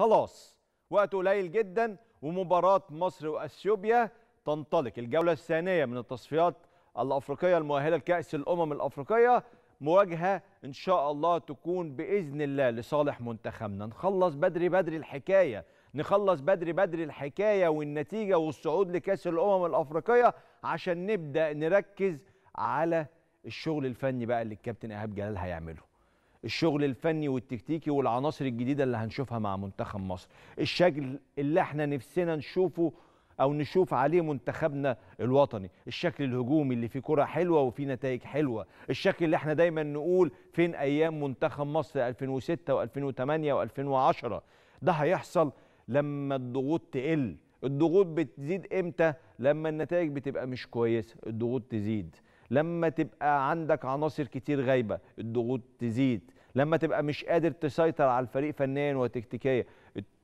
خلاص وقت قليل جدا ومباراة مصر وأثيوبيا تنطلق الجولة الثانية من التصفيات الأفريقية المؤهلة لكأس الأمم الأفريقية مواجهة إن شاء الله تكون بإذن الله لصالح منتخبنا نخلص بدري بدري الحكاية نخلص بدري بدري الحكاية والنتيجة والصعود لكأس الأمم الأفريقية عشان نبدأ نركز على الشغل الفني بقى اللي الكابتن إيهاب جلال هيعمله الشغل الفني والتكتيكي والعناصر الجديده اللي هنشوفها مع منتخب مصر الشكل اللي احنا نفسنا نشوفه او نشوف عليه منتخبنا الوطني الشكل الهجومي اللي فيه كره حلوه وفيه نتائج حلوه الشكل اللي احنا دايما نقول فين ايام منتخب مصر 2006 و2008 و2010 ده هيحصل لما الضغوط تقل الضغوط بتزيد امتى لما النتائج بتبقى مش كويسه الضغوط تزيد لما تبقى عندك عناصر كتير غايبه الضغوط تزيد لما تبقى مش قادر تسيطر على الفريق فنيا وتكتيكيا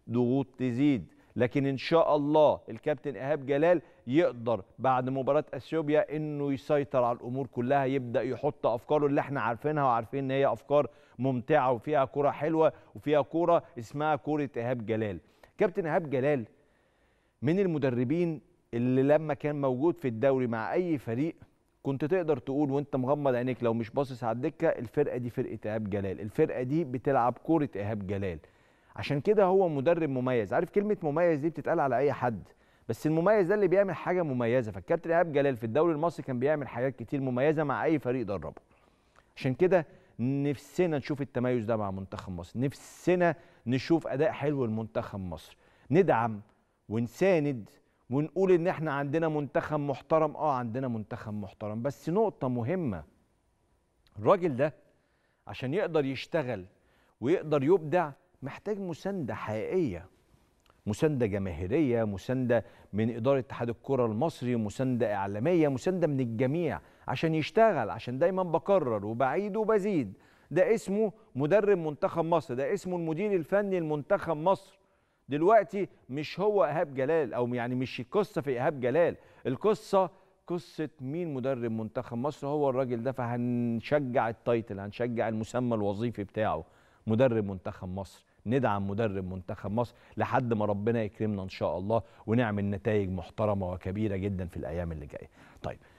الضغوط تزيد لكن ان شاء الله الكابتن ايهاب جلال يقدر بعد مباراه اثيوبيا انه يسيطر على الامور كلها يبدا يحط افكاره اللي احنا عارفينها وعارفين ان هي افكار ممتعه وفيها كره حلوه وفيها كره اسمها كره ايهاب جلال كابتن ايهاب جلال من المدربين اللي لما كان موجود في الدوري مع اي فريق كنت تقدر تقول وانت مغمض عينيك لو مش باصص على الدكه الفرقه دي فرقه ايهاب جلال الفرقه دي بتلعب كوره ايهاب جلال عشان كده هو مدرب مميز عارف كلمه مميز دي بتتقال على اي حد بس المميز ده اللي بيعمل حاجه مميزه فالكابتن ايهاب جلال في الدوري المصري كان بيعمل حاجات كتير مميزه مع اي فريق دربه عشان كده نفسنا نشوف التميز ده مع منتخب مصر نفسنا نشوف اداء حلو لمنتخب مصر ندعم ونساند ونقول ان احنا عندنا منتخب محترم اه عندنا منتخب محترم بس نقطة مهمة الراجل ده عشان يقدر يشتغل ويقدر يبدع محتاج مساندة حقيقية مساندة جماهيرية مساندة من إدارة اتحاد الكرة المصري مساندة إعلامية مساندة من الجميع عشان يشتغل عشان دايما بكرر وبعيد وبزيد ده اسمه مدرب منتخب مصر ده اسمه المدير الفني لمنتخب مصر دلوقتي مش هو ايهاب جلال او يعني مش القصه في ايهاب جلال القصه قصه مين مدرب منتخب مصر هو الراجل ده فهنشجع التايتل هنشجع المسمى الوظيفي بتاعه مدرب منتخب مصر ندعم مدرب منتخب مصر لحد ما ربنا يكرمنا ان شاء الله ونعمل نتائج محترمه وكبيره جدا في الايام اللي جايه طيب